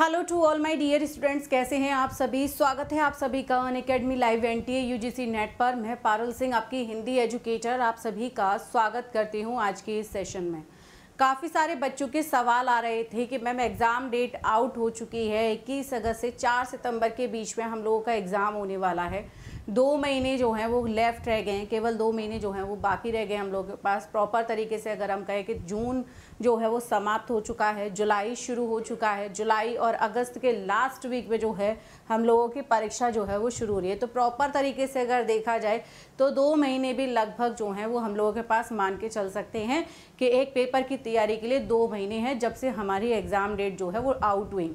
hello to all my dear students कैसे हैं आप सभी स्वागत है आप सभी का Unacademy live N T UGC NET पर मैं पारुल सिंह आपकी हिंदी एजुकेटर आप सभी का स्वागत करती हूं आज के इस सेशन में काफ़ी सारे बच्चों के सवाल आ रहे थे कि मैम एग्ज़ाम डेट आउट हो चुकी है इक्कीस अगस्त से चार सितंबर के बीच में हम लोगों का एग्ज़ाम होने वाला है दो महीने जो हैं वो लेफ़्ट रह गए हैं केवल दो महीने जो हैं वो बाकी रह गए हम लोगों के पास प्रॉपर तरीके से अगर हम कहें कि जून जो है वो समाप्त हो चुका है जुलाई शुरू हो चुका है जुलाई और अगस्त के लास्ट वीक में जो है हम लोगों की परीक्षा जो है वो शुरू हो रही है तो प्रॉपर तरीके से अगर देखा जाए तो दो महीने भी लगभग जो हैं वो हम लोगों के पास मान के चल सकते हैं कि एक पेपर की तैयारी के लिए दो महीने हैं जब से हमारी एग्ज़ाम डेट जो है वो आउट हुई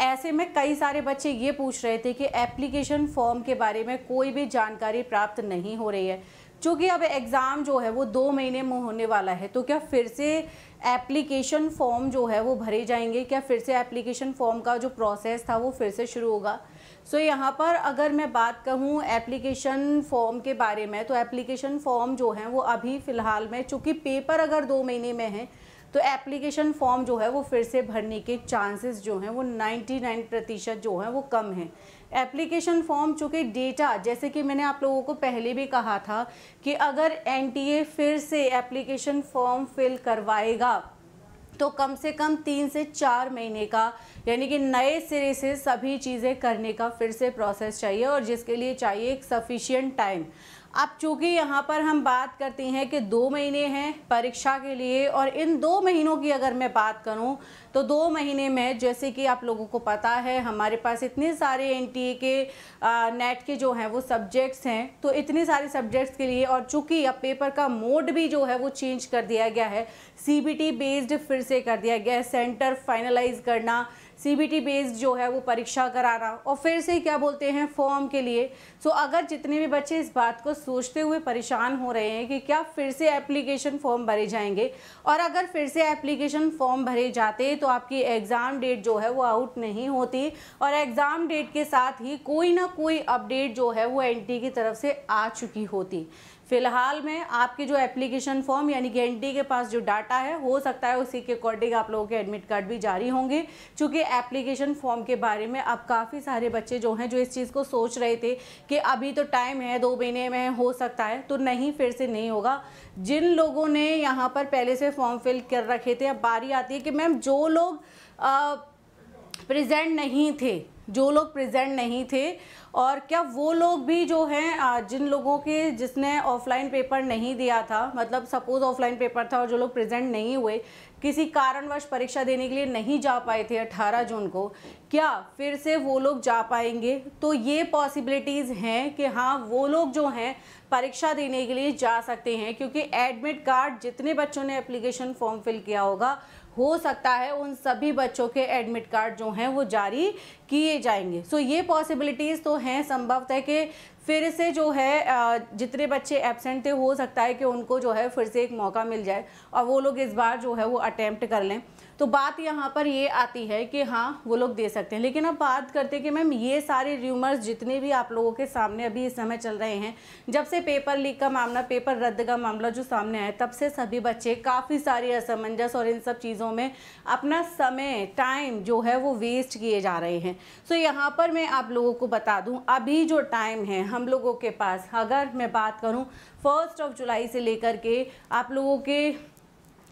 ऐसे में कई सारे बच्चे ये पूछ रहे थे कि एप्लीकेशन फॉर्म के बारे में कोई भी जानकारी प्राप्त नहीं हो रही है चूँकि अब एग्ज़ाम जो है वो दो महीने में होने वाला है तो क्या फिर से एप्लीकेशन फॉर्म जो है वो भरे जाएंगे क्या फिर से एप्लीकेशन फॉर्म का जो प्रोसेस था वो फिर से शुरू होगा सो so, यहाँ पर अगर मैं बात कहूँ एप्लीकेशन फॉर्म के बारे में तो एप्लीकेशन फॉर्म जो है वो अभी फ़िलहाल में चूँकि पेपर अगर दो महीने में है तो एप्लीकेशन फॉर्म जो है वो फिर से भरने के चांसेस जो हैं वो 99 प्रतिशत जो हैं वो कम हैं एप्लीकेशन फॉर्म चूँकि डेटा जैसे कि मैंने आप लोगों को पहले भी कहा था कि अगर एन फिर से एप्लीकेशन फॉर्म फिल करवाएगा तो कम से कम तीन से चार महीने का यानी कि नए सिरे से सभी चीज़ें करने का फिर से प्रोसेस चाहिए और जिसके लिए चाहिए एक सफिशियंट टाइम अब चूँकि यहाँ पर हम बात करते हैं कि दो महीने हैं परीक्षा के लिए और इन दो महीनों की अगर मैं बात करूँ तो दो महीने में जैसे कि आप लोगों को पता है हमारे पास इतने सारे एन के आ, नेट के जो हैं वो सब्जेक्ट्स हैं तो इतने सारे सब्जेक्ट्स के लिए और चूँकि अब पेपर का मोड भी जो है वो चेंज कर दिया गया है सी बेस्ड फिर से कर दिया गया है सेंटर फाइनलाइज करना सीबीटी बेस्ड जो है वो परीक्षा कराना और फिर से क्या बोलते हैं फॉर्म के लिए सो so, अगर जितने भी बच्चे इस बात को सोचते हुए परेशान हो रहे हैं कि क्या फिर से एप्लीकेशन फॉर्म भरे जाएंगे और अगर फिर से एप्लीकेशन फॉर्म भरे जाते तो आपकी एग्ज़ाम डेट जो है वो आउट नहीं होती और एग्ज़ाम डेट के साथ ही कोई ना कोई अपडेट जो है वो एन e की तरफ से आ चुकी होती फिलहाल में आपकी जो एप्लीकेशन फॉर्म यानी कि एनटी के पास जो डाटा है हो सकता है उसी के अकॉर्डिंग आप लोगों के एडमिट कार्ड भी जारी होंगे चूँकि एप्लीकेशन फॉर्म के बारे में अब काफ़ी सारे बच्चे जो हैं जो इस चीज़ को सोच रहे थे कि अभी तो टाइम है दो महीने में हो सकता है तो नहीं फिर से नहीं होगा जिन लोगों ने यहाँ पर पहले से फॉर्म फिल कर रखे थे अब बारी आती है कि मैम जो लोग प्रेजेंट नहीं थे जो लोग प्रेजेंट नहीं थे और क्या वो लोग भी जो हैं जिन लोगों के जिसने ऑफलाइन पेपर नहीं दिया था मतलब सपोज़ ऑफलाइन पेपर था और जो लोग प्रेजेंट नहीं हुए किसी कारणवश परीक्षा देने के लिए नहीं जा पाए थे 18 जून को क्या फिर से वो लोग जा पाएंगे तो ये पॉसिबिलिटीज़ हैं कि हाँ वो लोग जो हैं परीक्षा देने के लिए जा सकते हैं क्योंकि एडमिट कार्ड जितने बच्चों ने एप्लीकेशन फॉर्म फिल किया होगा हो सकता है उन सभी बच्चों के एडमिट कार्ड जो हैं वो जारी किए जाएंगे सो so, ये पॉसिबिलिटीज़ तो हैं संभवतः है कि फिर से जो है जितने बच्चे एबसेंट थे हो सकता है कि उनको जो है फिर से एक मौका मिल जाए और वो लोग इस बार जो है वो अटैम्प्ट कर लें तो बात यहाँ पर ये आती है कि हाँ वो लोग दे सकते हैं लेकिन अब बात करते हैं कि मैम ये सारे र्यूमर्स जितने भी आप लोगों के सामने अभी इस समय चल रहे हैं जब से पेपर लीक का मामला पेपर रद्द का मामला जो सामने आया तब से सभी बच्चे काफ़ी सारी असमंजस और इन सब चीज़ों में अपना समय टाइम जो है वो वेस्ट किए जा रहे हैं सो यहाँ पर मैं आप लोगों को बता दूँ अभी जो टाइम है हम लोगों के पास अगर मैं बात करूँ फर्स्ट ऑफ जुलाई से लेकर के आप लोगों के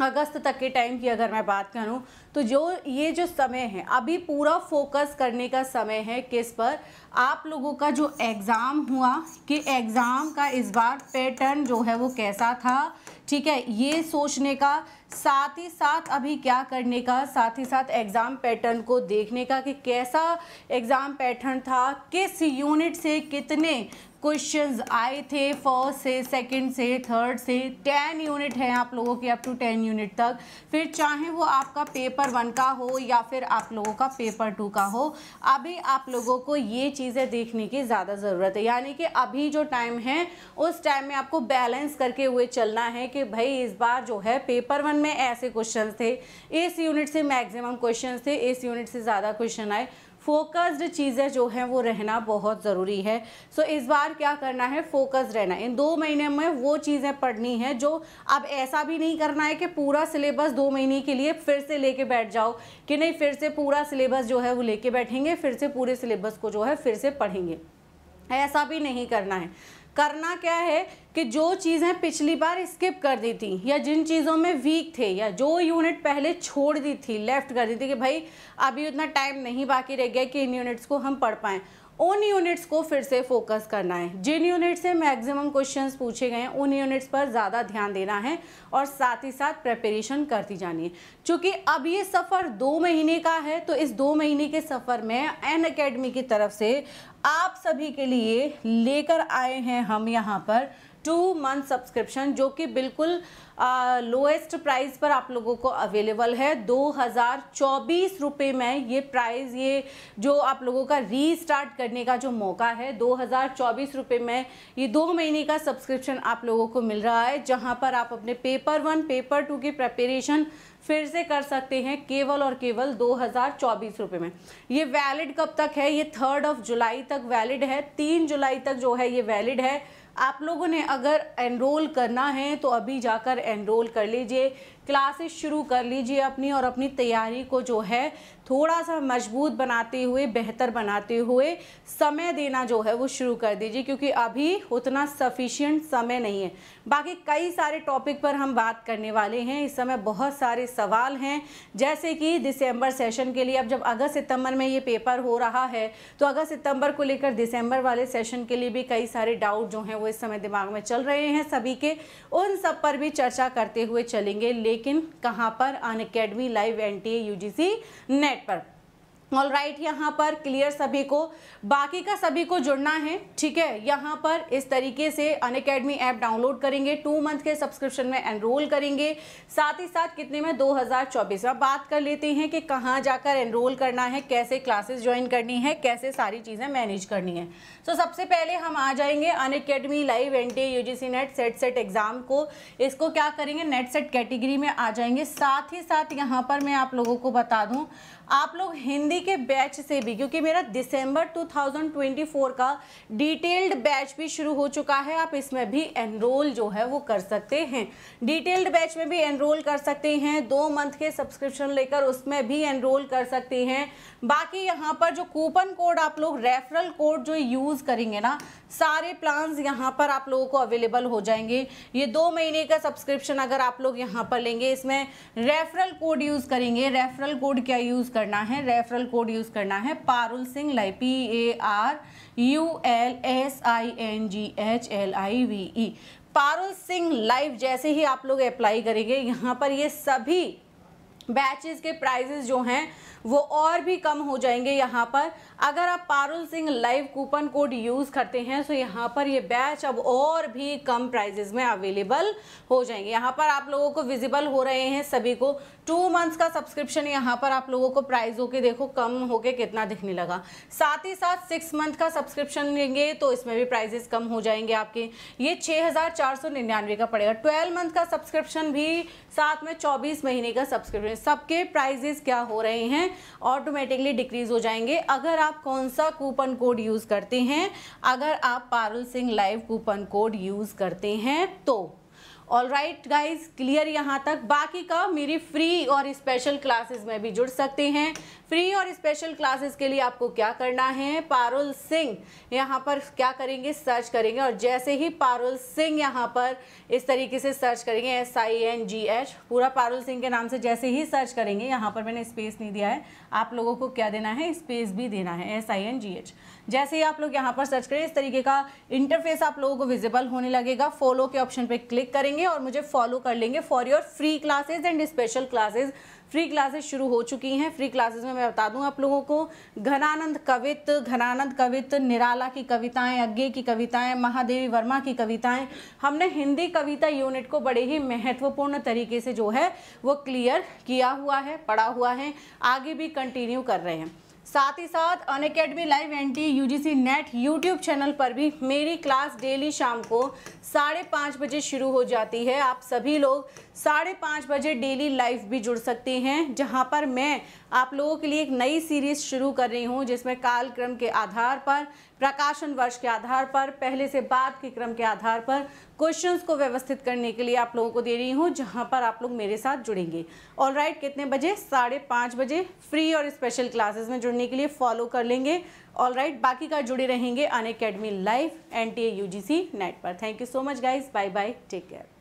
अगस्त तक के टाइम की अगर मैं बात करूं तो जो ये जो समय है अभी पूरा फोकस करने का समय है किस पर आप लोगों का जो एग्ज़ाम हुआ कि एग्ज़ाम का इस बार पैटर्न जो है वो कैसा था ठीक है ये सोचने का साथ ही साथ अभी क्या करने का साथ ही साथ एग्ज़ाम पैटर्न को देखने का कि कैसा एग्ज़ाम पैटर्न था किस यूनिट से कितने क्वेश्चंस आए थे फर्स्ट से सेकंड से थर्ड से टेन यूनिट है आप लोगों के अप टू टेन यूनिट तक फिर चाहे वो आपका पेपर वन का हो या फिर आप लोगों का पेपर टू का हो अभी आप लोगों को ये चीज़ें देखने की ज़्यादा ज़रूरत है यानी कि अभी जो टाइम है उस टाइम में आपको बैलेंस करके हुए चलना है कि भाई इस बार जो है पेपर वन में ऐसे क्वेश्चन थे इस यूनिट से मैक्सिमम क्वेश्चन थे इस यूनिट से ज़्यादा क्वेश्चन आए फोकस्ड चीज़ें जो हैं वो रहना बहुत ज़रूरी है सो so, इस बार क्या करना है फोकस रहना इन दो महीने में वो चीज़ें पढ़नी है जो अब ऐसा भी नहीं करना है कि पूरा सिलेबस दो महीने के लिए फिर से लेके बैठ जाओ कि नहीं फिर से पूरा सिलेबस जो है वो लेके बैठेंगे फिर से पूरे सिलेबस को जो है फिर से पढ़ेंगे ऐसा भी नहीं करना है करना क्या है कि जो चीज़ें पिछली बार स्किप कर दी थी या जिन चीज़ों में वीक थे या जो यूनिट पहले छोड़ दी थी लेफ्ट कर दी थी कि भाई अभी उतना टाइम नहीं बाकी रह गया कि इन यूनिट्स को हम पढ़ पाएँ उन यूनिट्स को फिर से फोकस करना है जिन यूनिट से मैक्सिमम क्वेश्चंस पूछे गए हैं उन यूनिट्स पर ज़्यादा ध्यान देना है और साथ ही साथ प्रेपरेशन करती जानी है चूँकि अब ये सफ़र दो महीने का है तो इस दो महीने के सफ़र में एन अकेडमी की तरफ से आप सभी के लिए लेकर आए हैं हम यहाँ पर टू मंथ सब्सक्रिप्शन जो कि बिल्कुल लोएस्ट प्राइस पर आप लोगों को अवेलेबल है दो हज़ार चौबीस रुपये में ये प्राइस ये जो आप लोगों का रीस्टार्ट करने का जो मौका है दो हज़ार चौबीस रुपये में ये दो महीने का सब्सक्रिप्शन आप लोगों को मिल रहा है जहाँ पर आप अपने पेपर वन पेपर टू की प्रेपरेशन फिर से कर सकते हैं केवल और केवल दो हज़ार चौबीस रुपये में ये वैलिड कब तक है ये थर्ड ऑफ जुलाई तक वैलिड है तीन जुलाई तक जो है ये वैलिड है आप लोगों ने अगर एनरोल करना है तो अभी जाकर एनरोल कर लीजिए क्लासेस शुरू कर लीजिए अपनी और अपनी तैयारी को जो है थोड़ा सा मजबूत बनाते हुए बेहतर बनाते हुए समय देना जो है वो शुरू कर दीजिए क्योंकि अभी उतना सफिशियंट समय नहीं है बाकी कई सारे टॉपिक पर हम बात करने वाले हैं इस समय बहुत सारे सवाल हैं जैसे कि दिसंबर सेशन के लिए अब जब अगस्त सितंबर में ये पेपर हो रहा है तो अगस्त सितंबर को लेकर दिसंबर वाले सेशन के लिए भी कई सारे डाउट जो हैं वो इस समय दिमाग में चल रहे हैं सभी के उन सब पर भी चर्चा करते हुए चलेंगे लेकिन कहाँ पर अन live N T NET NET पर ऑल राइट right, यहाँ पर क्लियर सभी को बाकी का सभी को जुड़ना है ठीक है यहाँ पर इस तरीके से अन अकेडमी ऐप डाउनलोड करेंगे टू मंथ के सब्सक्रिप्शन में एनरोल करेंगे साथ ही साथ कितने में 2024 अब बात कर लेते हैं कि कहाँ जाकर एनरोल करना है कैसे क्लासेस ज्वाइन करनी है कैसे सारी चीज़ें मैनेज करनी है सो so, सबसे पहले हम आ जाएंगे Unacademy live N T U NET SET SET exam को इसको क्या करेंगे नेट सेट कैटेगरी में आ जाएंगे साथ ही साथ यहाँ पर मैं आप लोगों को बता दूँ आप लोग हिंदी जनवरी के बैच से भी क्योंकि मेरा दिसंबर 2024 का डिटेल्ड बैच भी शुरू हो चुका है आप इसमें भी एनरोल जो है वो कर सकते हैं डिटेल्ड बैच में भी एनरोल कर सकते हैं दो मंथ के सब्सक्रिप्शन लेकर उसमें भी एनरोल कर सकते हैं बाकी यहाँ पर जो कूपन कोड आप लोग रेफरल कोड जो यूज़ करेंगे ना सारे प्लान्स यहाँ पर आप लोगों को अवेलेबल हो जाएंगे ये दो महीने का सब्सक्रिप्शन अगर आप लोग यहाँ पर लेंगे इसमें रेफरल कोड यूज़ करेंगे रेफरल कोड क्या यूज़ करना है रेफरल कोड यूज़ करना है Parul Singh live P A R U L S I N G H L I V E Parul Singh live जैसे ही आप लोग अप्लाई करेंगे यहाँ पर ये सभी बैचेस के प्राइजेस जो हैं वो और भी कम हो जाएंगे यहाँ पर अगर आप Parul Singh live coupon code use करते हैं तो यहाँ पर ये बैच अब और भी कम प्राइजेज में अवेलेबल हो जाएंगे यहाँ पर आप लोगों को विजिबल हो रहे हैं सभी को टू मंथ्स का सब्सक्रिप्शन यहाँ पर आप लोगों को प्राइज होके देखो कम होके कितना दिखने लगा साथ ही साथ सिक्स मंथ का सब्सक्रिप्शन लेंगे तो इसमें भी प्राइजेस कम हो जाएंगे आपके ये छः हज़ार चार सौ निन्यानवे का पड़ेगा ट्वेल्व मंथ का सब्सक्रिप्शन भी साथ में चौबीस महीने का सब्सक्रिप्शन सबके प्राइजेस क्या हो रहे हैं ऑटोमेटिकली डिक्रीज़ हो जाएंगे अगर आप कौन सा कूपन कोड यूज़ करते हैं अगर आप Parul Singh live coupon code use करते हैं तो ऑल राइट गाइज क्लियर यहाँ तक बाकी का मेरी फ्री और स्पेशल क्लासेस में भी जुड़ सकते हैं फ्री और स्पेशल क्लासेस के लिए आपको क्या करना है पारुल सिंह यहाँ पर क्या करेंगे सर्च करेंगे और जैसे ही पारुल सिंह यहाँ पर इस तरीके से सर्च करेंगे S I N G H पूरा पारुल सिंह के नाम से जैसे ही सर्च करेंगे यहाँ पर मैंने स्पेस नहीं दिया है आप लोगों को क्या देना है स्पेस भी देना है S I N G H जैसे ही आप लोग यहाँ पर सर्च करें इस तरीके का इंटरफेस आप लोगों को विजिबल होने लगेगा फॉलो के ऑप्शन पर क्लिक करेंगे और मुझे फॉलो कर लेंगे for your free classes and special classes free classes शुरू हो चुकी हैं फ्री क्लासेस में मैं बता दूं आप लोगों को घनानंद कवित घनानंद कवित निराला की कविताएं अज्ञे की कविताएं महादेवी वर्मा की कविताएं हमने हिंदी कविता यूनिट को बड़े ही महत्वपूर्ण तरीके से जो है वो क्लियर किया हुआ है पढ़ा हुआ है आगे भी कंटिन्यू कर रहे हैं साथ ही साथ Unacademy live N T U G C NET YouTube channel पर भी मेरी क्लास डेली शाम को साढ़े पाँच बजे शुरू हो जाती है आप सभी लोग साढ़े पाँच बजे डेली लाइफ भी जुड़ सकते हैं जहाँ पर मैं आप लोगों के लिए एक नई सीरीज शुरू कर रही हूँ जिसमें कालक्रम के आधार पर प्रकाशन वर्ष के आधार पर पहले से बाद के क्रम के आधार पर क्वेश्चंस को व्यवस्थित करने के लिए आप लोगों को दे रही हूँ जहाँ पर आप लोग मेरे साथ जुड़ेंगे ऑल राइट right, कितने बजे साढ़े पाँच बजे फ्री और स्पेशल क्लासेज में जुड़ने के लिए फॉलो कर लेंगे ऑल राइट right, बाकी का जुड़े रहेंगे Unacademy live N T NET पर thank you so much guys bye bye take care